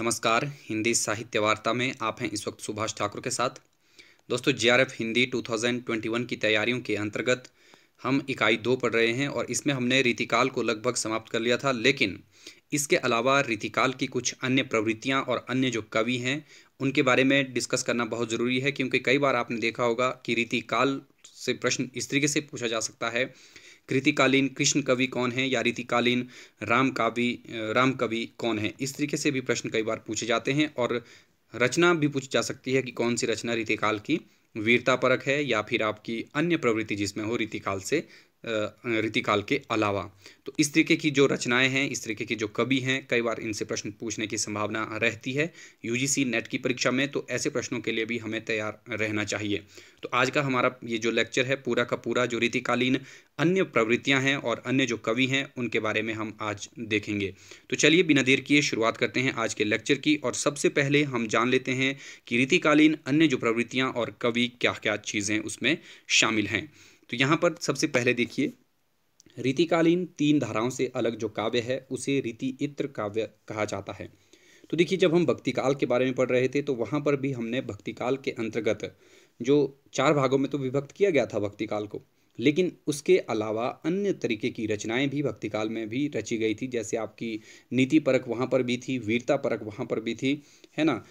नमस्कार हिंदी साहित्य वार्ता में आप हैं इस वक्त सुभाष ठाकुर के साथ दोस्तों जेआरएफ हिंदी 2021 की तैयारियों के अंतर्गत हम इकाई दो पढ़ रहे हैं और इसमें हमने रीतिकाल को लगभग समाप्त कर लिया था लेकिन इसके अलावा रीतिकाल की कुछ अन्य प्रवृत्तियाँ और अन्य जो कवि हैं उनके बारे में डिस्कस करना बहुत ज़रूरी है क्योंकि कई बार आपने देखा होगा कि रीतिकाल से प्रश्न इस तरीके से पूछा जा सकता है कृतिकालीन कृष्ण कवि कौन है या रीतिकालीन राम कवि राम कवि कौन है इस तरीके से भी प्रश्न कई बार पूछे जाते हैं और रचना भी पूछी जा सकती है कि कौन सी रचना रीतिकाल की वीरतापरक है या फिर आपकी अन्य प्रवृत्ति जिसमें हो रीतिकाल से रीतिकाल के अलावा तो इस तरीके की जो रचनाएं हैं इस तरीके की जो कवि हैं कई बार इनसे प्रश्न पूछने की संभावना रहती है यूजीसी नेट की परीक्षा में तो ऐसे प्रश्नों के लिए भी हमें तैयार रहना चाहिए तो आज का हमारा ये जो लेक्चर है पूरा का पूरा जो रीतिकालीन अन्य प्रवृत्तियां हैं और अन्य जो कवि हैं उनके बारे में हम आज देखेंगे तो चलिए बिना देर किए शुरुआत करते हैं आज के लेक्चर की और सबसे पहले हम जान लेते हैं कि रीतिकालीन अन्य जो प्रवृत्तियाँ और कवि क्या क्या चीज़ें उसमें शामिल हैं तो यहाँ पर सबसे पहले देखिए रीतिकालीन तीन धाराओं से अलग जो काव्य है उसे रीति इत्र काव्य कहा जाता है तो देखिए जब हम भक्तिकाल के बारे में पढ़ रहे थे तो वहाँ पर भी हमने भक्तिकाल के अंतर्गत जो चार भागों में तो विभक्त किया गया था भक्तिकाल को लेकिन उसके अलावा अन्य तरीके की रचनाएं भी भक्तिकाल में भी रची गई थी जैसे आपकी नीति परक वहाँ पर भी थी वीरता परक वहाँ पर भी थी है ना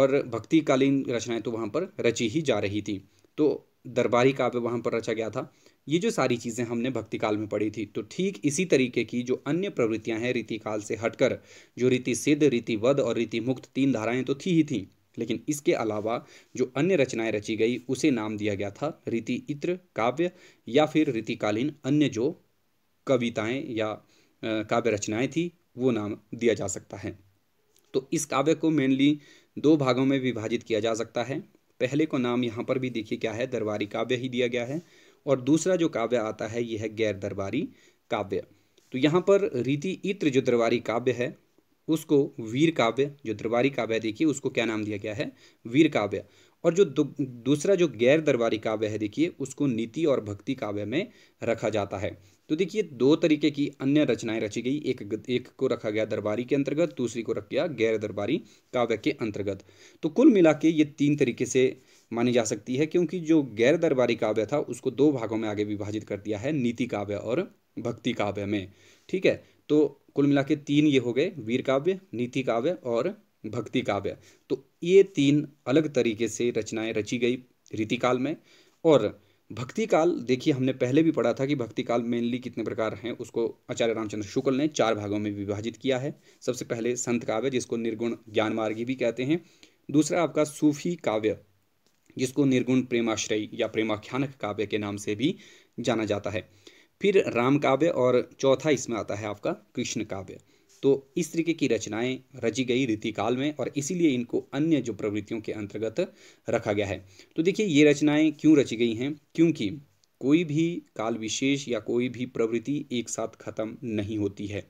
और भक्तिकालीन रचनाएं तो वहाँ पर रची ही जा रही थी तो दरबारी काव्य वहाँ पर रचा गया था ये जो सारी चीज़ें हमने भक्ति काल में पढ़ी थी तो ठीक इसी तरीके की जो अन्य प्रवृत्तियाँ हैं रीति काल से हटकर जो रीति सिद्ध रीति वध और रीति मुक्त तीन धाराएं तो थी ही थी लेकिन इसके अलावा जो अन्य रचनाएं रची गई उसे नाम दिया गया था रीति इत्र काव्य या फिर रीतिकालीन अन्य जो कविताएं या काव्य रचनाएं थी वो नाम दिया जा सकता है तो इस काव्य को मेनली दो भागों में विभाजित किया जा सकता है पहले को नाम यहाँ पर भी देखिए क्या है दरबारी काव्य ही दिया गया है और दूसरा जो काव्य आता है यह है गैर दरबारी काव्य तो यहाँ पर रीति इत्र जो दरबारी काव्य है उसको वीर काव्य जो दरबारी काव्य देखिए उसको क्या नाम दिया गया है वीर काव्य और जो दूसरा जो गैर दरबारी काव्य है देखिए उसको नीति और भक्ति काव्य में रखा जाता है तो देखिए दो तरीके की अन्य रचनाएं रची गई एक एक को रखा गया दरबारी के अंतर्गत दूसरी को रख गया गैर दरबारी काव्य के अंतर्गत तो कुल मिला के ये तीन तरीके से मानी जा सकती है क्योंकि जो गैर दरबारी काव्य था उसको दो भागों में आगे विभाजित कर दिया है नीति काव्य और भक्ति काव्य में ठीक है तो कुल मिला के तीन ये हो गए वीर काव्य नीति काव्य और भक्ति काव्य तो ये तीन अलग तरीके से रचनाएं रची गई रीतिकाल में और भक्ति काल देखिए हमने पहले भी पढ़ा था कि भक्ति काल मेनली कितने प्रकार हैं उसको आचार्य रामचंद्र शुक्ल ने चार भागों में विभाजित किया है सबसे पहले संत काव्य जिसको निर्गुण ज्ञान मार्गी भी कहते हैं दूसरा आपका सूफी काव्य जिसको निर्गुण प्रेमाश्रय या प्रेमाख्यानक काव्य के नाम से भी जाना जाता है फिर राम काव्य और चौथा इसमें आता है आपका कृष्ण काव्य तो इस तरीके की रचनाएं रची गई रीतिकाल में और इसीलिए इनको अन्य जो प्रवृत्तियों के अंतर्गत रखा गया है तो देखिए ये रचनाएं क्यों रची गई हैं क्योंकि कोई भी काल विशेष या कोई भी प्रवृत्ति एक साथ खत्म नहीं होती है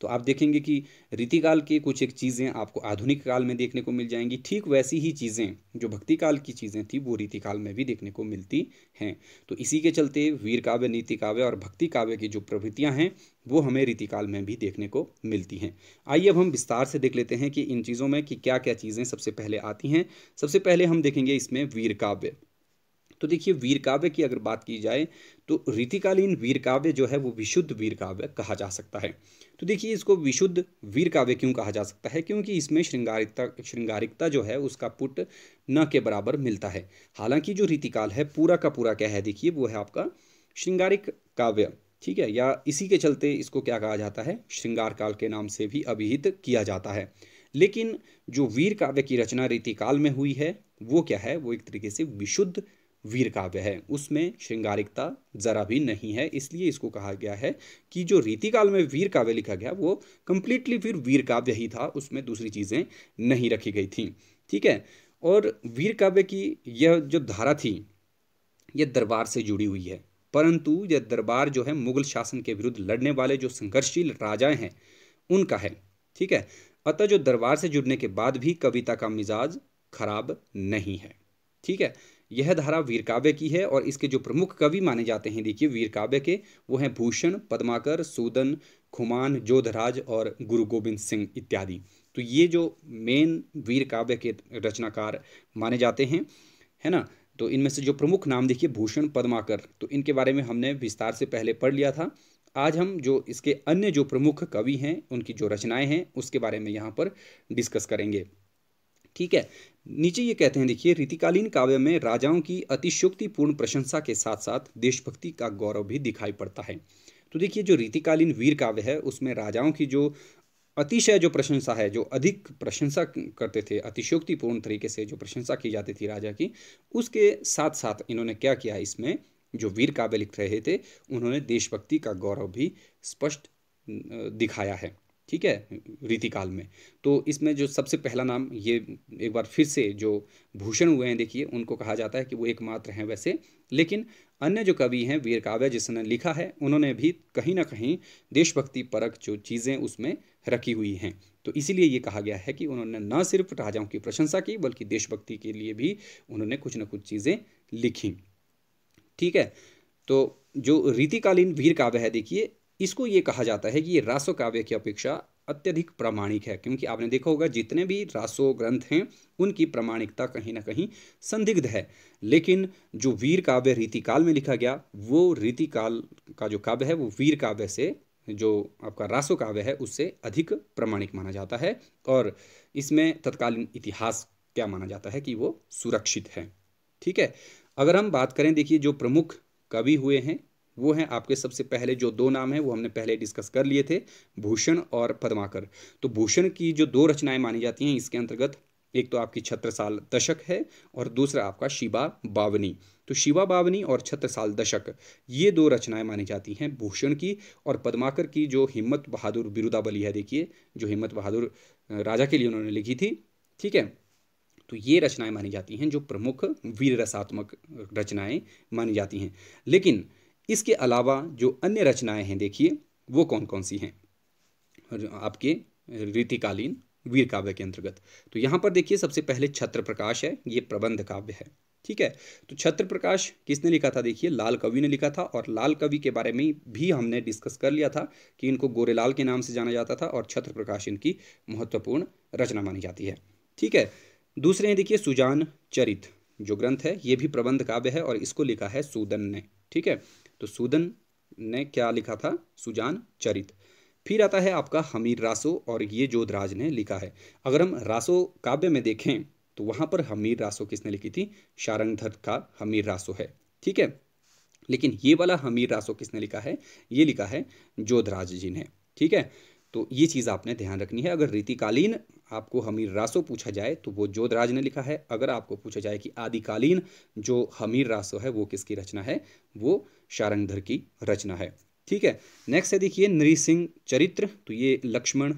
तो आप देखेंगे कि रीतिकाल के कुछ एक चीज़ें आपको आधुनिक काल में देखने को मिल जाएंगी ठीक वैसी ही चीज़ें जो भक्ति काल की चीज़ें थी वो रीतिकाल में भी देखने को मिलती हैं तो इसी के चलते वीर काव्य नीति काव्य और भक्ति काव्य की जो प्रवृत्तियाँ हैं वो हमें रीतिकाल में भी देखने को मिलती हैं आइए अब हम विस्तार से देख लेते हैं कि इन चीज़ों में कि क्या क्या चीज़ें सबसे पहले आती हैं सबसे पहले हम देखेंगे इसमें वीर काव्य तो देखिए वीर काव्य की अगर बात की जाए तो रीतिकालीन वीर काव्य जो है वो विशुद्ध वीर काव्य कहा जा सकता है तो देखिए इसको विशुद्ध वीर काव्य क्यों कहा जा सकता है क्योंकि इसमें श्रृंगारिकता श्रृंगारिकता जो है उसका पुट न के बराबर मिलता है हालांकि जो रीतिकाल है पूरा का पूरा क्या है देखिए वो है आपका श्रृंगारिक काव्य ठीक है या इसी के चलते इसको क्या कहा जाता है श्रृंगार काल के नाम से भी अभिहित किया जाता है लेकिन जो वीर काव्य की रचना रीतिकाल में हुई है वो क्या है वो एक तरीके से विशुद्ध वीर काव्य है उसमें श्रृंगारिकता ज़रा भी नहीं है इसलिए इसको कहा गया है कि जो रीतिकाल में वीर काव्य लिखा गया वो कंप्लीटली फिर वीर काव्य ही था उसमें दूसरी चीज़ें नहीं रखी गई थी ठीक है और वीर काव्य की यह जो धारा थी यह दरबार से जुड़ी हुई है परंतु यह दरबार जो है मुगल शासन के विरुद्ध लड़ने वाले जो संघर्षशील राजाएं हैं उनका है ठीक है अतः जो दरबार से जुड़ने के बाद भी कविता का मिजाज खराब नहीं है ठीक है यह धारा वीरकाव्य की है और इसके जो प्रमुख कवि माने जाते हैं देखिए वीरकाव्य के वो हैं भूषण पद्माकर सूदन खुमान जोधराज और गुरु गोविंद सिंह इत्यादि तो ये जो मेन वीर काव्य के रचनाकार माने जाते हैं है ना तो इनमें से जो प्रमुख नाम देखिए भूषण पद्माकर तो इनके बारे में हमने विस्तार से पहले पढ़ लिया था आज हम जो इसके अन्य जो प्रमुख कवि हैं उनकी जो रचनाएं हैं उसके बारे में यहाँ पर डिस्कस करेंगे ठीक है नीचे ये कहते हैं देखिए रीतिकालीन काव्य में राजाओं की अतिशोक्तिपूर्ण प्रशंसा के साथ साथ देशभक्ति का गौरव भी दिखाई पड़ता है तो देखिए जो रीतिकालीन वीर काव्य है उसमें राजाओं की जो अतिशय जो प्रशंसा है जो अधिक प्रशंसा करते थे अतिशोक्तिपूर्ण तरीके से जो प्रशंसा की जाती थी राजा की उसके साथ साथ इन्होंने क्या किया इसमें जो वीर काव्य लिख रहे थे उन्होंने देशभक्ति का गौरव भी स्पष्ट दिखाया है ठीक है रीतिकाल में तो इसमें जो सबसे पहला नाम ये एक बार फिर से जो भूषण हुए हैं देखिए उनको कहा जाता है कि वो एकमात्र हैं वैसे लेकिन अन्य जो कवि हैं वीर काव्य जिसने लिखा है उन्होंने भी कहीं ना कहीं देशभक्ति परक जो चीज़ें उसमें रखी हुई हैं तो इसीलिए ये कहा गया है कि उन्होंने न सिर्फ राजाओं की प्रशंसा की बल्कि देशभक्ति के लिए भी उन्होंने कुछ ना कुछ चीज़ें लिखी ठीक है तो जो रीतिकालीन वीर काव्य है देखिए इसको ये कहा जाता है कि ये रासो काव्य की अपेक्षा अत्यधिक प्रामाणिक है क्योंकि आपने देखा होगा जितने भी रासो ग्रंथ हैं उनकी प्रामाणिकता कहीं ना कहीं संदिग्ध है लेकिन जो वीर काव्य रीतिकाल में लिखा गया वो रीतिकाल का जो काव्य है वो वीर काव्य से जो आपका रासो काव्य है उससे अधिक प्रमाणिक माना जाता है और इसमें तत्कालीन इतिहास क्या माना जाता है कि वो सुरक्षित है ठीक है अगर हम बात करें देखिए जो प्रमुख कवि हुए हैं वो हैं आपके सबसे पहले जो दो नाम हैं वो हमने पहले डिस्कस कर लिए थे भूषण और पद्माकर तो भूषण की जो दो रचनाएं मानी जाती हैं इसके अंतर्गत एक तो आपकी छत्रसाल दशक है और दूसरा आपका शिवा बावनी तो शिवा बावनी और छत्रसाल दशक ये दो रचनाएं मानी जाती हैं भूषण की और पद्माकर की जो हिम्मत बहादुर बिरुदाबली है देखिए जो हिम्मत बहादुर राजा के लिए उन्होंने लिखी थी ठीक है तो ये रचनाएं मानी जाती हैं जो प्रमुख वीर रसात्मक रचनाएं मानी जाती हैं लेकिन इसके अलावा जो अन्य रचनाएं हैं देखिए वो कौन कौन सी हैं आपके रीतिकालीन वीर काव्य के अंतर्गत तो यहाँ पर देखिए सबसे पहले छत्र प्रकाश है ये प्रबंध काव्य है ठीक है तो छत्र प्रकाश किसने लिखा था देखिए लाल कवि ने लिखा था और लाल कवि के बारे में भी हमने डिस्कस कर लिया था कि इनको गोरेलाल के नाम से जाना जाता था और छत्र प्रकाश इनकी महत्वपूर्ण रचना मानी जाती है ठीक है दूसरे हैं देखिए सुजान चरित जो ग्रंथ है ये भी प्रबंध काव्य है और इसको लिखा है सूदन ने ठीक है तो सूदन ने क्या लिखा था सुजान चरित फिर आता है आपका हमीर रासो और ये जोधराज ने लिखा है अगर हम रासो काव्य में देखें तो वहां पर हमीर रासो किसने लिखी थी शारंगधर का हमीर रासो है ठीक है लेकिन ये वाला हमीर रासो किसने लिखा है ये लिखा है जोधराज जी ने ठीक है तो ये चीज़ आपने ध्यान रखनी है अगर रीतिकालीन आपको हमीर रासो पूछा जाए तो वो जोधराज ने लिखा है अगर आपको पूछा जाए कि आदिकालीन जो हमीर रासो है वो किसकी रचना है वो शारंगधर की रचना है ठीक है नेक्स्ट है देखिए नृसिंह चरित्र तो ये लक्ष्मण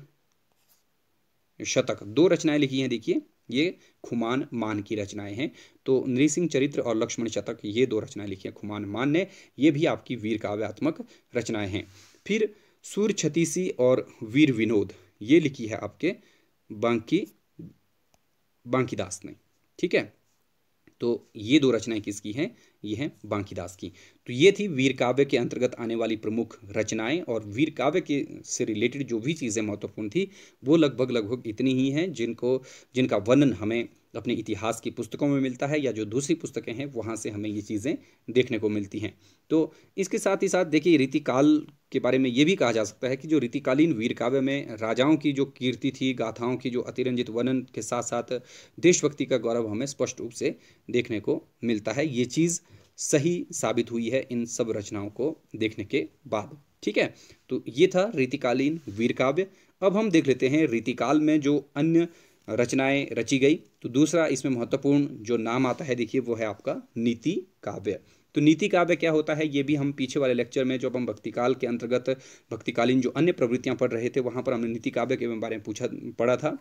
शतक दो रचनाएं लिखी हैं देखिए ये खुमान मान की रचनाएं हैं तो नृसिंह चरित्र और लक्ष्मण शतक ये दो रचनाएं लिखी हैं खुमान मान ने ये भी आपकी वीर काव्यात्मक रचनाएं हैं फिर सूर्य छतीसी और वीर विनोद ये लिखी है आपके बांकी बांकीदास ने ठीक है तो ये दो रचनाएं किसकी हैं ये हैं बांकीदास की तो ये थी वीर काव्य के अंतर्गत आने वाली प्रमुख रचनाएं और वीर काव्य के से रिलेटेड जो भी चीज़ें महत्वपूर्ण थी वो लगभग लगभग इतनी ही हैं जिनको जिनका वर्णन हमें अपने इतिहास की पुस्तकों में मिलता है या जो दूसरी पुस्तकें हैं वहाँ से हमें ये चीज़ें देखने को मिलती हैं तो इसके साथ ही साथ देखिए रीतिकाल के बारे में ये भी कहा जा सकता है कि जो रीतिकालीन वीर काव्य में राजाओं की जो कीर्ति थी गाथाओं की जो अतिरंजित वर्णन के साथ साथ देशभक्ति का गौरव हमें स्पष्ट रूप से देखने को मिलता है ये चीज़ सही साबित हुई है इन सब रचनाओं को देखने के बाद ठीक है तो ये था रीतिकालीन वीर काव्य अब हम देख लेते हैं रीतिकाल में जो अन्य रचनाएं रची गई तो दूसरा इसमें महत्वपूर्ण जो नाम आता है देखिए वो है आपका नीति काव्य तो नीति काव्य क्या होता है ये भी हम पीछे वाले लेक्चर में जब हम भक्तिकाल के अंतर्गत भक्तिकालीन जो अन्य प्रवृत्तियां पढ़ रहे थे वहाँ पर हमने नीति काव्य के बारे में पूछा पढ़ा था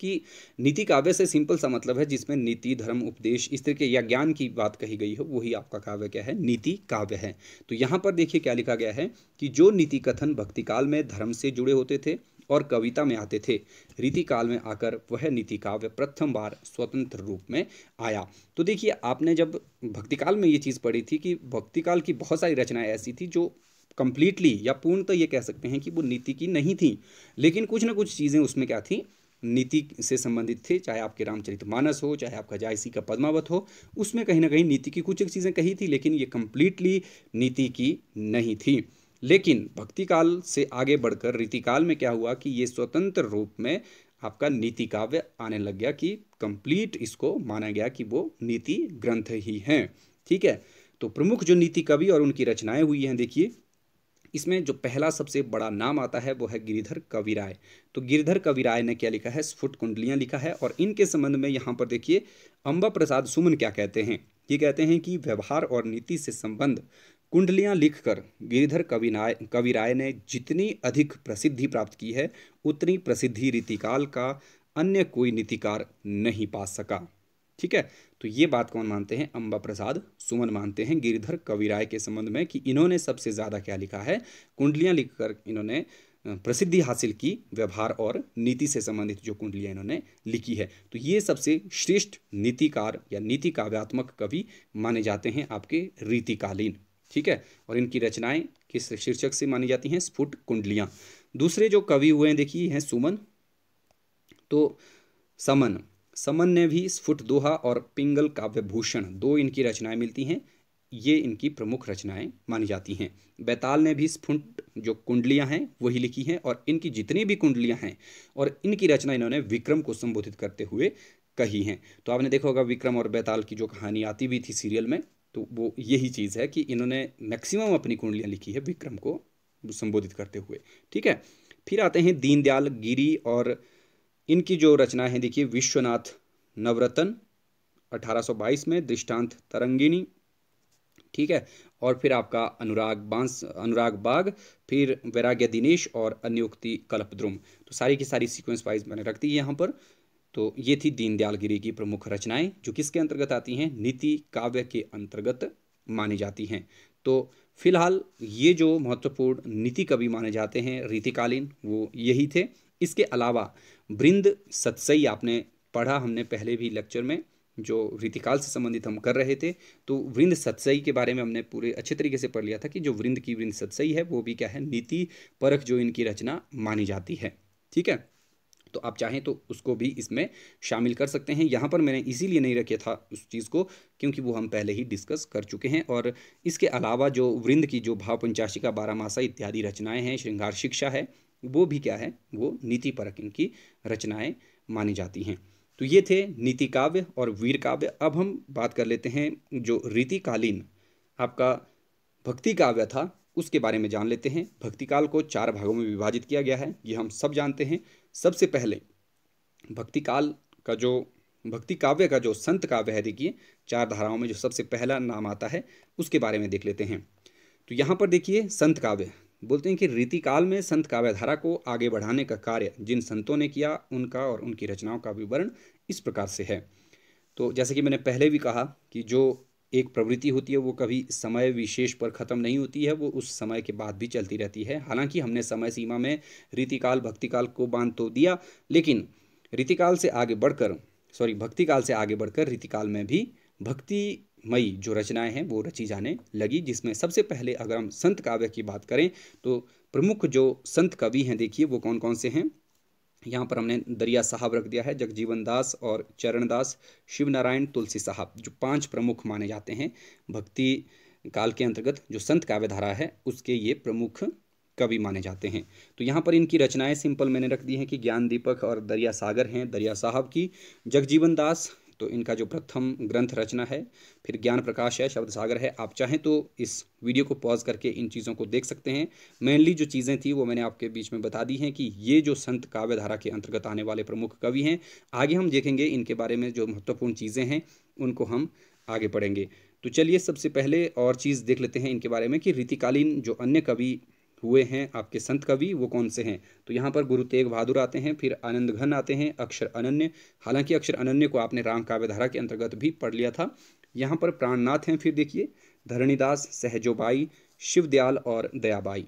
कि नीति काव्य से सिंपल सा मतलब है जिसमें नीति धर्म उपदेश इस तरीके या ज्ञान की बात कही गई हो वही आपका काव्य क्या है नीति काव्य है तो यहाँ पर देखिए क्या लिखा गया है कि जो नीति कथन भक्तिकाल में धर्म से जुड़े होते थे और कविता में आते थे रीतिकाल में आकर वह नीति काव्य प्रथम बार स्वतंत्र रूप में आया तो देखिए आपने जब भक्तिकाल में ये चीज़ पढ़ी थी कि भक्तिकाल की बहुत सारी रचनाएं ऐसी थी जो कम्प्लीटली या पूर्ण तो ये कह सकते हैं कि वो नीति की नहीं थी लेकिन कुछ ना कुछ चीज़ें उसमें क्या थी नीति से संबंधित थे चाहे आपके रामचरित मानस हो चाहे आपका जायसी का पद्मावत हो उसमें कहीं ना कहीं नीति की कुछ एक चीज़ें कही थी लेकिन ये कम्प्लीटली नीति की नहीं थी लेकिन भक्ति काल से आगे बढ़कर रीतिकाल में क्या हुआ कि ये स्वतंत्र रूप में आपका नीति काव्य आने लग गया कि कंप्लीट इसको माना गया कि वो नीति ग्रंथ ही हैं ठीक है तो प्रमुख जो नीति कवि और उनकी रचनाएं हुई हैं देखिए इसमें जो पहला सबसे बड़ा नाम आता है वो है गिरिधर कविराय तो गिरिधर कविराय ने क्या लिखा है स्फुट कुंडलियां लिखा है और इनके संबंध में यहाँ पर देखिए अम्बा प्रसाद सुमन क्या कहते हैं ये कहते हैं कि व्यवहार और नीति से संबंध कुंडलियाँ लिखकर गिरिधर कविनाय कविराय ने जितनी अधिक प्रसिद्धि प्राप्त की है उतनी प्रसिद्धि रीतिकाल का अन्य कोई नीतिकार नहीं पा सका ठीक है तो ये बात कौन मानते हैं अम्बा प्रसाद सुमन मानते हैं गिरिधर कविराय के संबंध में कि इन्होंने सबसे ज़्यादा क्या लिखा है कुंडलियाँ लिखकर इन्होंने प्रसिद्धि हासिल की व्यवहार और नीति से संबंधित जो कुंडलियाँ इन्होंने लिखी है तो ये सबसे श्रेष्ठ नीतिकार या नीति काव्यात्मक कवि माने जाते हैं आपके रीतिकालीन ठीक है और इनकी रचनाएं किस शीर्षक से मानी जाती हैं स्फुट कुंडलियां दूसरे जो कवि हुए हैं देखिए हैं सुमन तो समन समन ने भी स्फुट दोहा और पिंगल काव्य भूषण दो इनकी रचनाएं मिलती हैं ये इनकी प्रमुख रचनाएं मानी जाती हैं बैताल ने भी स्फुट जो कुंडलियां हैं वही लिखी हैं और इनकी जितनी भी कुंडलियां हैं और इनकी रचना इन्होंने विक्रम को संबोधित करते हुए कही हैं तो आपने देखा होगा विक्रम और बैताल की जो कहानी आती भी थी सीरियल में तो वो यही चीज़ है कि इन्होंने मैक्सिमम अपनी कुंडलियाँ लिखी है विक्रम को संबोधित करते हुए ठीक है फिर आते हैं दीनदयाल गिरी और इनकी जो रचना है देखिए विश्वनाथ नवरत्न 1822 में दृष्टांत तरंगिणी ठीक है और फिर आपका अनुराग बांस अनुराग बाग फिर वैराग्य दिनेश और अन्योक्ति कल्पद्रुम तो सारी की सारी सीक्वेंस वाइज मैंने रख दी यहाँ पर तो ये थी दीनदयाल गिरी की प्रमुख रचनाएं जो किसके अंतर्गत आती हैं नीति काव्य के अंतर्गत मानी जाती हैं तो फिलहाल ये जो महत्वपूर्ण नीति कवि माने जाते हैं रीतिकालीन वो यही थे इसके अलावा बृंद सत्सई आपने पढ़ा हमने पहले भी लेक्चर में जो रीतिकाल से संबंधित हम कर रहे थे तो वृंद सत्सई के बारे में हमने पूरे अच्छे तरीके से पढ़ लिया था कि जो वृंद की वृंद सत्सई है वो भी क्या है नीति परख जो इनकी रचना मानी जाती है ठीक है तो आप चाहें तो उसको भी इसमें शामिल कर सकते हैं यहाँ पर मैंने इसीलिए नहीं रखे था उस चीज़ को क्योंकि वो हम पहले ही डिस्कस कर चुके हैं और इसके अलावा जो वृंद की जो भाव पंचाशिका बारामासा इत्यादि रचनाएँ हैं श्रृंगार शिक्षा है वो भी क्या है वो नीति परक इनकी रचनाएँ मानी जाती हैं तो ये थे नीति काव्य और वीर काव्य अब हम बात कर लेते हैं जो रीतिकालीन आपका भक्ति काव्य था उसके बारे में जान लेते हैं भक्ति काल को चार भागों में विभाजित किया गया है ये हम सब जानते हैं सबसे पहले भक्ति काल का जो भक्ति काव्य का जो संत काव्य है देखिए चार धाराओं में जो सबसे पहला नाम आता है उसके बारे में देख लेते हैं तो यहाँ पर देखिए संत काव्य बोलते हैं कि रीतिकाल में संत काव्य धारा को आगे बढ़ाने का कार्य जिन संतों ने किया उनका और उनकी रचनाओं का विवरण इस प्रकार से है तो जैसे कि मैंने पहले भी कहा कि जो एक प्रवृत्ति होती है वो कभी समय विशेष पर ख़त्म नहीं होती है वो उस समय के बाद भी चलती रहती है हालांकि हमने समय सीमा में रीतिकाल भक्तिकाल को बांध तो दिया लेकिन रीतिकाल से आगे बढ़कर सॉरी भक्तिकाल से आगे बढ़कर रीतिकाल में भी भक्तिमयी जो रचनाएं हैं वो रची जाने लगी जिसमें सबसे पहले अगर हम संत काव्य की बात करें तो प्रमुख जो संत कवि हैं देखिए वो कौन कौन से हैं यहाँ पर हमने दरिया साहब रख दिया है जगजीवन दास और चरण दास शिव नारायण तुलसी साहब जो पांच प्रमुख माने जाते हैं भक्ति काल के अंतर्गत जो संत काव्यधारा है उसके ये प्रमुख कवि माने जाते हैं तो यहाँ पर इनकी रचनाएं सिंपल मैंने रख दी हैं कि ज्ञान दीपक और दरिया सागर हैं दरिया साहब की जगजीवन दास तो इनका जो प्रथम ग्रंथ रचना है फिर ज्ञान प्रकाश है शब्द सागर है आप चाहें तो इस वीडियो को पॉज करके इन चीज़ों को देख सकते हैं मेनली जो चीज़ें थी वो मैंने आपके बीच में बता दी हैं कि ये जो संत काव्य धारा के अंतर्गत आने वाले प्रमुख कवि हैं आगे हम देखेंगे इनके बारे में जो महत्वपूर्ण चीज़ें हैं उनको हम आगे पढ़ेंगे तो चलिए सबसे पहले और चीज़ देख लेते हैं इनके बारे में कि रीतिकालीन जो अन्य कवि हुए हैं आपके संत कवि वो कौन से हैं तो यहाँ पर गुरु तेग बहादुर आते हैं फिर आनंद घन आते हैं अक्षर अनन्य हालांकि अक्षर अनन्य को आपने राम काव्यधारा के अंतर्गत भी पढ़ लिया था यहाँ पर प्राणनाथ हैं फिर देखिए धरणीदास सहजोबाई शिवदयाल और दयाबाई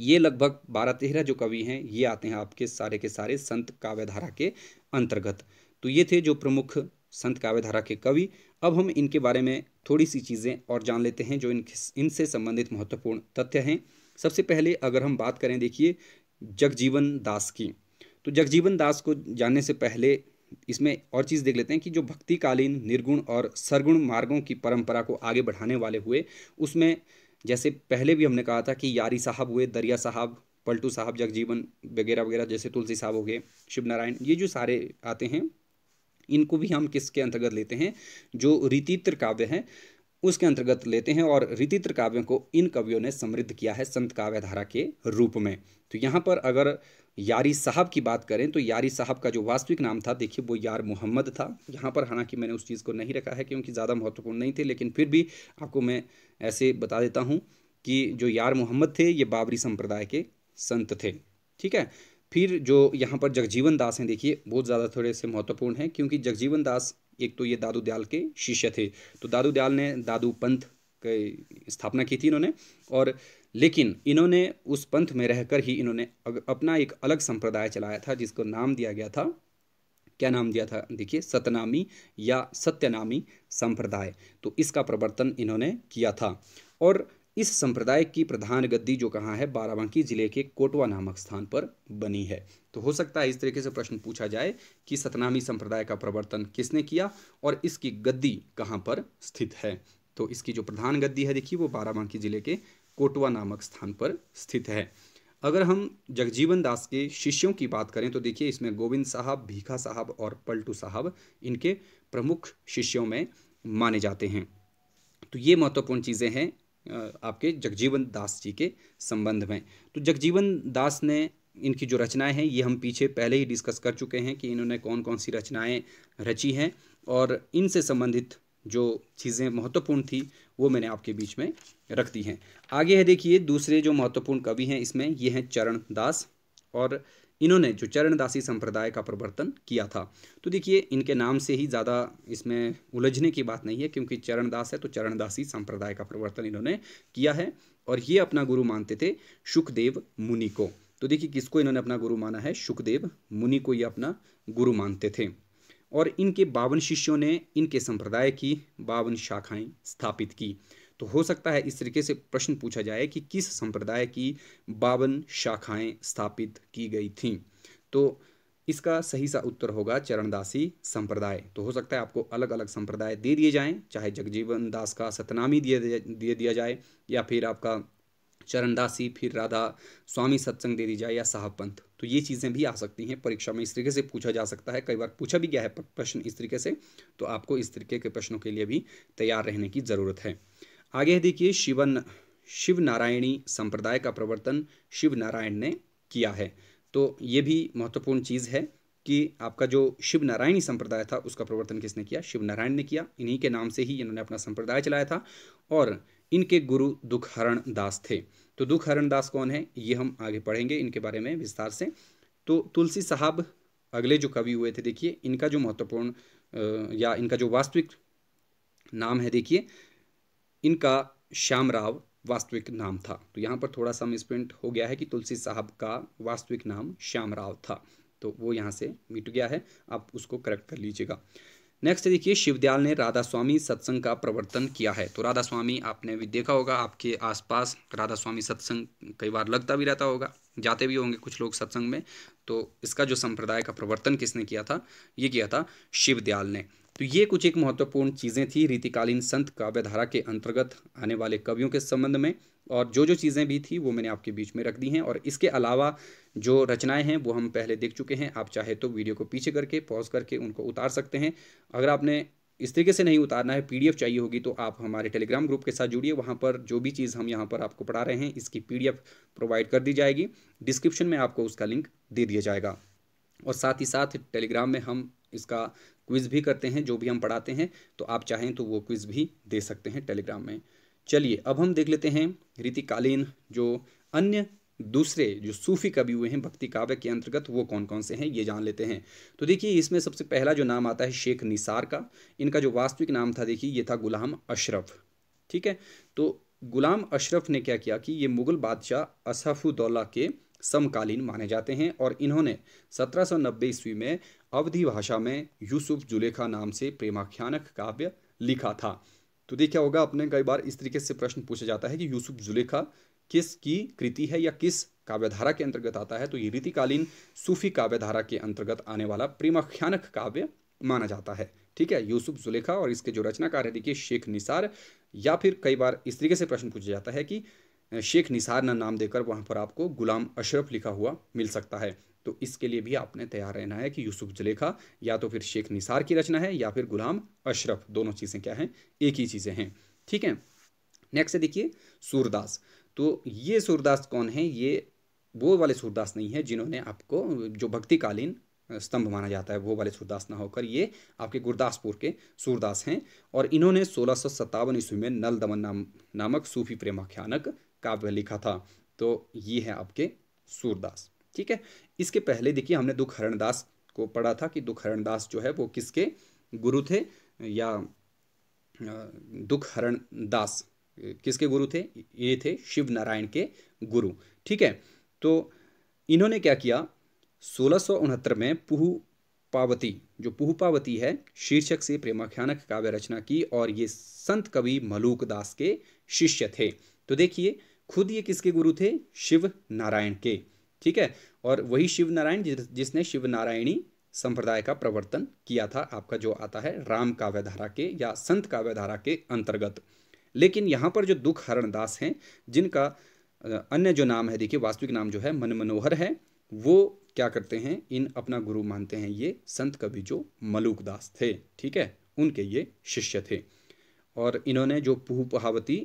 ये लगभग बारह तेरह जो कवि हैं ये आते हैं आपके सारे के सारे संत काव्यधारा के अंतर्गत तो ये थे जो प्रमुख संत काव्यधारा के कवि अब हम इनके बारे में थोड़ी सी चीज़ें और जान लेते हैं जो इन इनसे संबंधित महत्वपूर्ण तथ्य हैं सबसे पहले अगर हम बात करें देखिए जगजीवन दास की तो जगजीवन दास को जानने से पहले इसमें और चीज़ देख लेते हैं कि जो भक्तिकालीन निर्गुण और सरगुण मार्गों की परंपरा को आगे बढ़ाने वाले हुए उसमें जैसे पहले भी हमने कहा था कि यारी साहब हुए दरिया साहब पलटू साहब जगजीवन वगैरह वगैरह जैसे तुलसी साहब हो गए शिव नारायण ये जो सारे आते हैं इनको भी हम किसके अंतर्गत लेते हैं जो रीतित्र काव्य हैं उसके अंतर्गत लेते हैं और रीतित्र काव्यों को इन कवियों ने समृद्ध किया है संत काव्य धारा के रूप में तो यहाँ पर अगर यारी साहब की बात करें तो यारी साहब का जो वास्तविक नाम था देखिए वो यार मोहम्मद था यहाँ पर हालांकि मैंने उस चीज़ को नहीं रखा है क्योंकि ज़्यादा महत्वपूर्ण नहीं थे लेकिन फिर भी आपको मैं ऐसे बता देता हूँ कि जो यार मोहम्मद थे ये बाबरी संप्रदाय के संत थे ठीक है फिर जो यहाँ पर जगजीवन दास हैं देखिए बहुत ज़्यादा थोड़े से महत्वपूर्ण हैं क्योंकि जगजीवन दास एक तो ये दादू दयाल के शिष्य थे तो दादू दयाल ने दादू पंथ की स्थापना की थी इन्होंने और लेकिन इन्होंने उस पंथ में रहकर ही इन्होंने अपना एक अलग संप्रदाय चलाया था जिसको नाम दिया गया था क्या नाम दिया था देखिए सतनामी या सत्यनामी संप्रदाय तो इसका प्रवर्तन इन्होंने किया था और इस संप्रदाय की प्रधान गद्दी जो कहाँ है बाराबंकी जिले के कोटवा नामक स्थान पर बनी है तो हो सकता है इस तरीके से प्रश्न पूछा जाए कि सतनामी संप्रदाय का प्रवर्तन किसने किया और इसकी गद्दी कहाँ पर स्थित है तो इसकी जो प्रधान गद्दी है देखिए वो बाराबंकी जिले के कोटवा नामक स्थान पर स्थित है अगर हम जगजीवन दास के शिष्यों की बात करें तो देखिए इसमें गोविंद साहब भीखा साहब और पलटू साहब इनके प्रमुख शिष्यों में माने जाते हैं तो ये महत्वपूर्ण चीज़ें हैं आपके जगजीवन दास जी के संबंध में तो जगजीवन दास ने इनकी जो रचनाएं हैं ये हम पीछे पहले ही डिस्कस कर चुके हैं कि इन्होंने कौन कौन सी रचनाएं रची हैं और इनसे संबंधित जो चीज़ें महत्वपूर्ण थी वो मैंने आपके बीच में रख दी हैं आगे है देखिए दूसरे जो महत्वपूर्ण कवि हैं इसमें ये हैं चरण दास और इन्होंने जो चरणदासी संप्रदाय का प्रवर्तन किया था तो देखिए इनके नाम से ही ज़्यादा इसमें उलझने की बात नहीं है क्योंकि चरणदास है तो चरणदासी संप्रदाय का प्रवर्तन इन्होंने किया है और ये अपना गुरु मानते थे सुखदेव मुनि को तो देखिए किसको इन्होंने अपना गुरु माना है सुखदेव मुनि को ये अपना गुरु मानते थे और इनके बावन शिष्यों ने इनके संप्रदाय की बावन शाखाएं स्थापित की तो हो सकता है इस तरीके से प्रश्न पूछा जाए कि किस संप्रदाय की बावन शाखाएं स्थापित की गई थीं तो इसका सही सा उत्तर होगा चरणदासी संप्रदाय तो हो सकता है आपको अलग अलग संप्रदाय दे दिए जाएं चाहे जगजीवन दास का सतनामी दिए दे दिया जाए या फिर आपका चरणदासी फिर राधा स्वामी सत्संग दे दी जाए या साहब पंथ तो ये चीज़ें भी आ सकती हैं परीक्षा में इस तरीके से पूछा जा सकता है कई बार पूछा भी गया है प्रश्न इस तरीके से तो आपको इस तरीके के प्रश्नों के लिए भी तैयार रहने की ज़रूरत है आगे देखिए शिवन शिव नारायणी संप्रदाय का प्रवर्तन शिव नारायण ने किया है तो ये भी महत्वपूर्ण चीज़ है कि आपका जो शिव नारायणी संप्रदाय था उसका प्रवर्तन किसने किया शिव नारायण ने किया इन्हीं के नाम से ही इन्होंने अपना संप्रदाय चलाया था और इनके गुरु दुखहरण दास थे तो दुखहरण दास कौन है ये हम आगे पढ़ेंगे इनके बारे में विस्तार से तो तुलसी साहब अगले जो कवि हुए थे देखिए इनका जो महत्वपूर्ण या इनका जो वास्तविक नाम है देखिए इनका श्यामराव वास्तविक नाम था तो यहाँ पर थोड़ा सा मिसप्रिंट हो गया है कि तुलसी साहब का वास्तविक नाम श्यामराव था तो वो यहाँ से मिट गया है आप उसको करेक्ट कर लीजिएगा नेक्स्ट देखिए शिवदयाल ने राधा स्वामी सत्संग का प्रवर्तन किया है तो राधा स्वामी आपने भी देखा होगा आपके आसपास राधा स्वामी सत्संग कई बार लगता भी रहता होगा जाते भी होंगे कुछ लोग सत्संग में तो इसका जो संप्रदाय का प्रवर्तन किसने किया था ये किया था शिवदयाल ने तो ये कुछ एक महत्वपूर्ण चीज़ें थी रीतिकालीन संत काव्यधारा के अंतर्गत आने वाले कवियों के संबंध में और जो जो चीज़ें भी थी वो मैंने आपके बीच में रख दी हैं और इसके अलावा जो रचनाएं हैं वो हम पहले देख चुके हैं आप चाहे तो वीडियो को पीछे करके पॉज करके उनको उतार सकते हैं अगर आपने इस तरीके से नहीं उतारना है पीडीएफ चाहिए होगी तो आप हमारे टेलीग्राम ग्रुप के साथ जुड़िए वहाँ पर जो भी चीज़ हम यहाँ पर आपको पढ़ा रहे हैं इसकी पी प्रोवाइड कर दी जाएगी डिस्क्रिप्शन में आपको उसका लिंक दे दिया जाएगा और साथ ही साथ टेलीग्राम में हम इसका क्विज़ भी करते हैं जो भी हम पढ़ाते हैं तो आप चाहें तो वो क्विज़ भी दे सकते हैं टेलीग्राम में चलिए अब हम देख लेते हैं रीतिकालीन जो अन्य दूसरे जो सूफी कवि हुए हैं भक्ति काव्य के अंतर्गत वो कौन कौन से हैं ये जान लेते हैं तो देखिए इसमें सबसे पहला जो नाम आता है शेख निसार का इनका जो वास्तविक नाम था देखिए ये था गुलाम अशरफ ठीक है तो गुलाम अशरफ ने क्या किया कि ये मुग़ल बादशाह असफ़ुद्दौला के समकालीन माने जाते हैं और इन्होंने 1790 ईस्वी में अवधि भाषा में यूसुफ जुलेखा नाम से प्रेमाख्यानक काव्य लिखा था तो देखिए होगा अपने कई बार इस तरीके से प्रश्न पूछा जाता है कि यूसुफ जुलेखा किस की कृति है या किस काव्यधारा के अंतर्गत आता है तो ये रीतिकालीन सूफी काव्यधारा के अंतर्गत आने वाला प्रेमाख्यानक काव्य माना जाता है ठीक है यूसुफ जुलेखा और इसके जो रचनाकार है देखिए शेख निसार या फिर कई बार इस तरीके से प्रश्न पूछा जाता है कि शेख निसार नाम देकर वहाँ पर आपको गुलाम अशरफ लिखा हुआ मिल सकता है तो इसके लिए भी आपने तैयार रहना है कि यूसुफ जलेखा या तो फिर शेख निसार की रचना है या फिर गुलाम अशरफ दोनों चीज़ें क्या हैं एक ही चीज़ें हैं ठीक है नेक्स्ट देखिए सूरदास तो ये सूरदास कौन है ये वो वाले सूरदास नहीं है जिन्होंने आपको जो भक्तिकालीन स्तंभ माना जाता है वो वाले सूरदास ना होकर ये आपके गुरदासपुर के सूरदास हैं और इन्होंने सोलह सौ सत्तावन ईस्वी में नल दमन नाम नामक सूफी प्रेमाख्यानक काव्य लिखा था तो ये है आपके सूरदास ठीक है इसके पहले देखिए हमने दुख हरणदास को पढ़ा था कि दुख हरणदास जो है वो किसके गुरु थे या दुख दास किसके गुरु थे ये थे शिव नारायण के गुरु ठीक है तो इन्होंने क्या किया सोलह में पुहू पावती जो पुह पावती है शीर्षक से प्रेमाख्यानक काव्य रचना की और ये संत कवि मलूक दास के शिष्य थे तो देखिए खुद ये किसके गुरु थे शिव नारायण के ठीक है और वही शिव नारायण जिसने शिव नारायणी संप्रदाय का प्रवर्तन किया था आपका जो आता है राम काव्यधारा के या संत काव्यधारा के अंतर्गत लेकिन यहाँ पर जो दुख हरण दास हैं जिनका अन्य जो नाम है देखिए वास्तविक नाम जो है मन मनोहर है वो क्या करते हैं इन अपना गुरु मानते हैं ये संत कवि जो मलुकदास थे ठीक है उनके ये शिष्य थे और इन्होंने जो पुहपहावती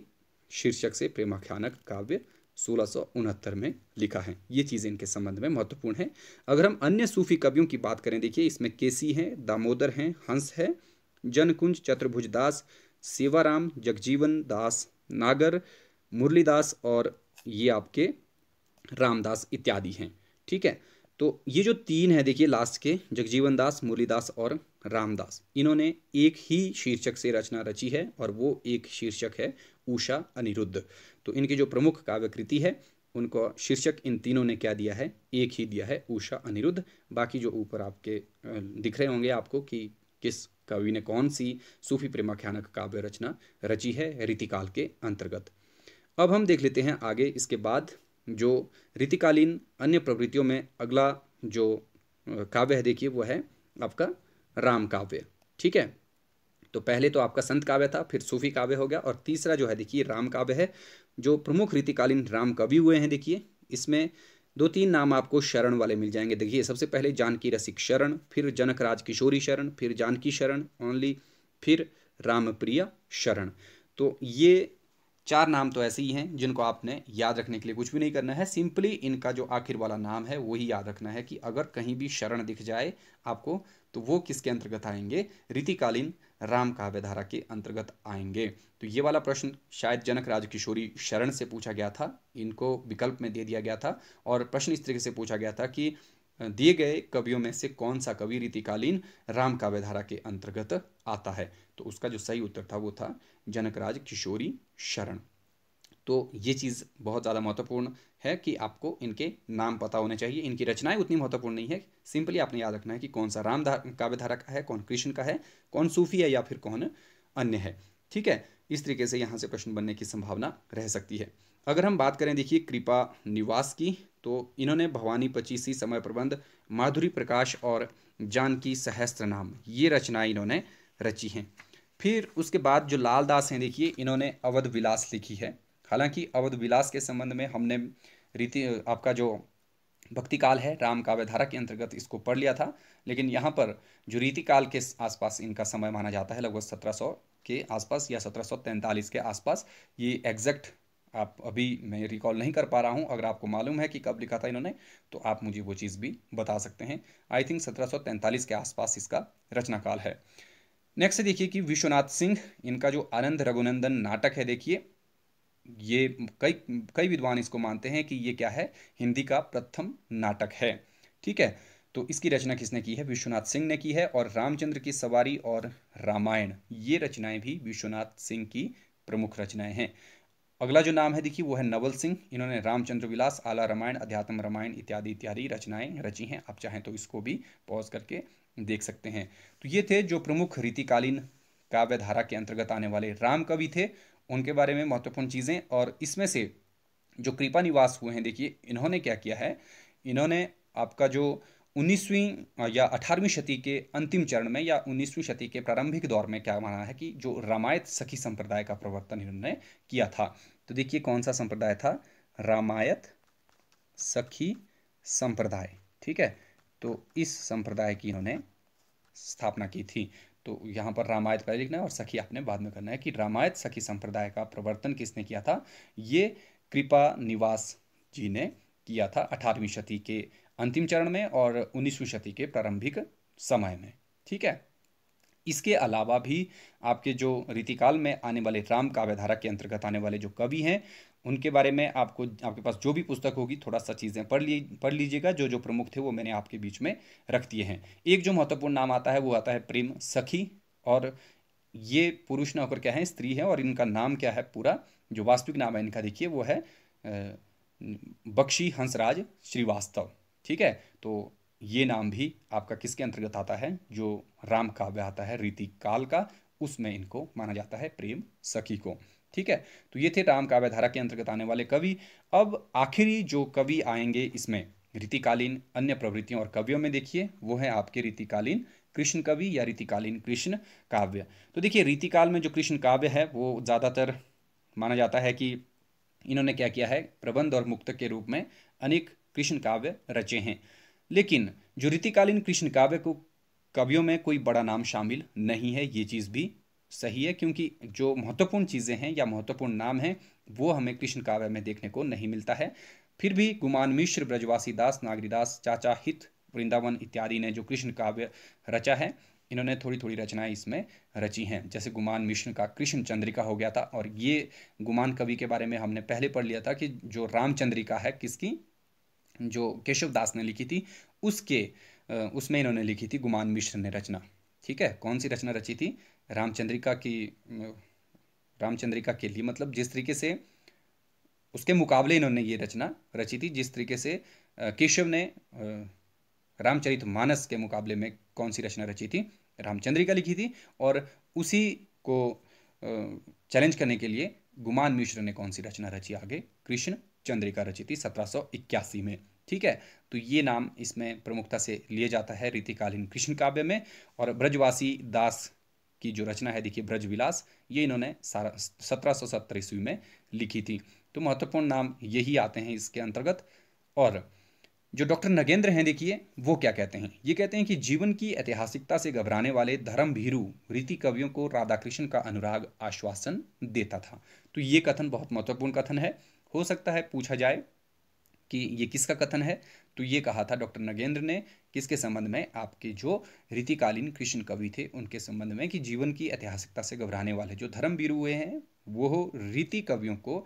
शीर्षक से प्रेमाख्यानक काव्य सोलह में लिखा है ये चीज़ें इनके संबंध में महत्वपूर्ण है अगर हम अन्य सूफी कवियों की बात करें देखिए इसमें केसी हैं दामोदर हैं हंस है जनकुंज चतुर्भुज दास सेवाराम जगजीवन दास नागर मुरलीदास और ये आपके रामदास इत्यादि हैं ठीक है तो ये जो तीन है देखिए लास्ट के जगजीवन दास मुरलीदास और रामदास इन्होंने एक ही शीर्षक से रचना रची है और वो एक शीर्षक है उषा अनिरुद्ध तो इनकी जो प्रमुख काव्यकृति है उनको शीर्षक इन तीनों ने क्या दिया है एक ही दिया है उषा अनिरुद्ध बाकी जो ऊपर आपके दिख रहे होंगे आपको कि किस कवि ने कौन सी सूफी प्रेमाख्यानक काव्य रचना रची है रीतिकाल के अंतर्गत अब हम देख लेते हैं आगे इसके बाद जो रीतिकालीन अन्य प्रवृत्तियों में अगला जो काव्य है देखिए वो है आपका राम काव्य ठीक है तो पहले तो आपका संत काव्य था फिर सूफी काव्य हो गया और तीसरा जो है देखिए राम काव्य है जो प्रमुख रीतिकालीन राम कवि हुए हैं देखिए इसमें दो तीन नाम आपको शरण वाले मिल जाएंगे देखिए सबसे पहले जानकी रसिक शरण फिर जनक राज किशोरी शरण फिर जानकी शरण ओनली फिर रामप्रिया शरण तो ये चार नाम तो ऐसे ही हैं जिनको आपने याद रखने के लिए कुछ भी नहीं करना है सिंपली इनका जो आखिर वाला नाम है वही याद रखना है कि अगर कहीं भी शरण दिख जाए आपको तो वो किसके अंतर्गत आएंगे रीतिकालीन राम काव्य धारा के अंतर्गत आएंगे तो ये वाला प्रश्न शायद जनक राजकिशोरी शरण से पूछा गया था इनको विकल्प में दे दिया गया था और प्रश्न इस तरीके से पूछा गया था कि दिए गए कवियों में से कौन सा कवि रीतिकालीन राम काव्य धारा के अंतर्गत आता है तो उसका जो सही उत्तर था वो था जनक राज किशोरी शरण तो ये चीज़ बहुत ज़्यादा महत्वपूर्ण है कि आपको इनके नाम पता होने चाहिए इनकी रचनाएं उतनी महत्वपूर्ण नहीं है सिंपली आपने याद रखना है कि कौन सा राम काव्य धारा का है कौन कृष्ण का है कौन सूफी है या फिर कौन अन्य है ठीक है इस तरीके से यहाँ से प्रश्न बनने की संभावना रह सकती है अगर हम बात करें देखिए कृपा निवास की तो इन्होंने भवानी पच्चीसी समय प्रबंध माधुरी प्रकाश और जानकी सहस्त्र नाम ये रचनाएं इन्होंने रची हैं फिर उसके बाद जो लाल दास हैं देखिए इन्होंने अवध विलास लिखी है हालांकि अवध विलास के संबंध में हमने रीति आपका जो भक्ति काल है राम काव्य धारा के अंतर्गत इसको पढ़ लिया था लेकिन यहाँ पर जो रीति काल के आसपास इनका समय माना जाता है लगभग सत्रह के आसपास या सत्रह के आसपास ये एग्जैक्ट आप अभी मैं रिकॉल नहीं कर पा रहा हूँ अगर आपको मालूम है कि कब लिखा था इन्होंने तो आप मुझे वो चीज़ भी बता सकते हैं आई थिंक सत्रह के आसपास इसका रचना काल है नेक्स्ट देखिए कि विश्वनाथ सिंह इनका जो आनंद रघुनंदन नाटक है देखिए ये कई कई विद्वान इसको मानते हैं कि ये क्या है हिंदी का प्रथम नाटक है ठीक है तो इसकी रचना किसने की है विश्वनाथ सिंह ने की है और रामचंद्र की सवारी और रामायण ये रचनाएं भी विश्वनाथ सिंह की प्रमुख रचनाएं हैं अगला जो नाम है देखिए वो है नवल सिंह इन्होंने रामचंद्र विलास आला रामायण अध्यात्म रामायण इत्यादि इत्यादि रचनाएं रची हैं आप चाहें तो इसको भी पॉज करके देख सकते हैं तो ये थे जो प्रमुख रीतिकालीन काव्य धारा के अंतर्गत आने वाले राम कवि थे उनके बारे में महत्वपूर्ण चीज़ें और इसमें से जो कृपा निवास हुए हैं देखिए इन्होंने क्या किया है इन्होंने आपका जो उन्नीसवीं या अठारहवीं शती के अंतिम चरण में या उन्नीसवीं शती के प्रारंभिक दौर में क्या माना है कि जो रामायत सखी संप्रदाय का प्रवर्तन इन्होंने किया था तो देखिए कौन सा संप्रदाय था रामायत सखी संप्रदाय ठीक है तो इस संप्रदाय की इन्होंने स्थापना की थी तो यहाँ पर रामायत पहले लिखना है और सखी आपने बाद में करना है कि रामायत सखी संप्रदाय का प्रवर्तन किसने किया था ये कृपा निवास जी ने किया था अठारहवीं शती के अंतिम चरण में और उन्नीसवीं शती के प्रारंभिक समय में ठीक है इसके अलावा भी आपके जो रीतिकाल में आने वाले राम काव्यधारा के अंतर्गत आने वाले जो कवि हैं उनके बारे में आपको आपके पास जो भी पुस्तक होगी थोड़ा सा चीज़ें पढ़ ली पढ़ लीजिएगा जो जो प्रमुख थे वो मैंने आपके बीच में रख दिए हैं एक जो महत्वपूर्ण नाम आता है वो आता है प्रेम सखी और ये पुरुष ना होकर क्या है स्त्री है और इनका नाम क्या है पूरा जो वास्तविक नाम है इनका देखिए वो है बख्शी हंसराज श्रीवास्तव ठीक है तो ये नाम भी आपका किसके अंतर्गत आता है जो राम काव्य आता है रीति काल का उसमें इनको माना जाता है प्रेम सखी को ठीक है तो ये थे काव्य धारा के अंतर्गत आने वाले कवि अब आखिरी जो कवि आएंगे इसमें रीतिकालीन अन्य प्रवृत्तियों और कवियों में देखिए वो है आपके रीतिकालीन कृष्ण कवि या रीतिकालीन कृष्ण काव्य तो देखिए रीतिकाल में जो कृष्ण काव्य है वो ज़्यादातर माना जाता है कि इन्होंने क्या किया है प्रबंध और मुक्त के रूप में अनेक कृष्ण काव्य रचे हैं लेकिन जो रीतिकालीन कृष्ण काव्य को कवियों में कोई बड़ा नाम शामिल नहीं है ये चीज़ भी सही है क्योंकि जो महत्वपूर्ण चीज़ें हैं या महत्वपूर्ण नाम हैं वो हमें कृष्ण काव्य में देखने को नहीं मिलता है फिर भी गुमान मिश्र ब्रजवासी दास नागरीदास चाचा हित वृंदावन इत्यादि ने जो कृष्ण काव्य रचा है इन्होंने थोड़ी थोड़ी रचनाएं इसमें रची हैं जैसे गुमान मिश्र का कृष्ण चंद्रिका हो गया था और ये गुमान कवि के बारे में हमने पहले पढ़ लिया था कि जो रामचंद्रिका है किसकी जो केशव दास ने लिखी थी उसके उसमें इन्होंने लिखी थी गुमान मिश्र ने रचना ठीक है कौन सी रचना रची थी रामचंद्रिका की रामचंद्रिका के लिए मतलब जिस तरीके से उसके मुकाबले इन्होंने ये रचना रची थी जिस तरीके से केशव ने रामचरित मानस के मुकाबले में कौन सी रचना रची थी रामचंद्रिका लिखी थी और उसी को चैलेंज करने के लिए गुमान मिश्र ने कौन सी रचना रची आगे कृष्ण चंद्रिका रची थी सत्रह में ठीक है तो ये नाम इसमें प्रमुखता से लिए जाता है रीतिकालीन कृष्ण काव्य में और ब्रजवासी दास की जो रचना है देखिए ब्रजविलास ये इन्होंने सारा सत्रह सौ सत्तर ईस्वी में लिखी थी तो महत्वपूर्ण नाम यही आते हैं इसके अंतर्गत और जो डॉक्टर नगेंद्र हैं देखिए वो क्या कहते हैं ये कहते हैं कि जीवन की ऐतिहासिकता से घबराने वाले धर्म भीरू रीति कवियों को राधा कृष्ण का अनुराग आश्वासन देता था तो ये कथन बहुत महत्वपूर्ण कथन है हो सकता है पूछा जाए कि ये किसका कथन है तो ये कहा था डॉक्टर नगेंद्र ने किसके संबंध में आपके जो रीतिकालीन कृष्ण कवि थे उनके संबंध में कि जीवन की ऐतिहासिकता से घबराने वाले जो धर्मवीर हुए हैं वो रीति कवियों को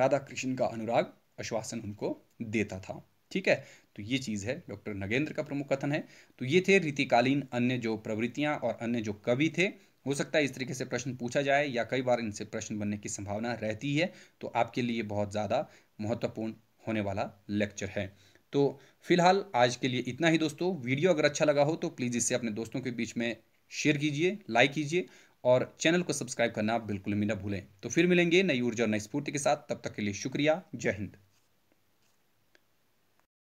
राधा कृष्ण का अनुराग आश्वासन उनको देता था ठीक है तो ये चीज़ है डॉक्टर नगेंद्र का प्रमुख कथन है तो ये थे रीतिकालीन अन्य जो प्रवृत्तियाँ और अन्य जो कवि थे हो सकता है इस तरीके से प्रश्न पूछा जाए या कई बार इनसे प्रश्न बनने की संभावना रहती है तो आपके लिए बहुत ज़्यादा महत्वपूर्ण होने वाला लेक्चर है तो फिलहाल आज के लिए इतना ही दोस्तों वीडियो अगर अच्छा लगा हो तो प्लीज़ इसे अपने दोस्तों के बीच में शेयर कीजिए लाइक कीजिए और चैनल को सब्सक्राइब करना बिल्कुल भी ना भूलें तो फिर मिलेंगे नई ऊर्जा और नई स्फूर्ति के साथ तब तक के लिए शुक्रिया जय हिंद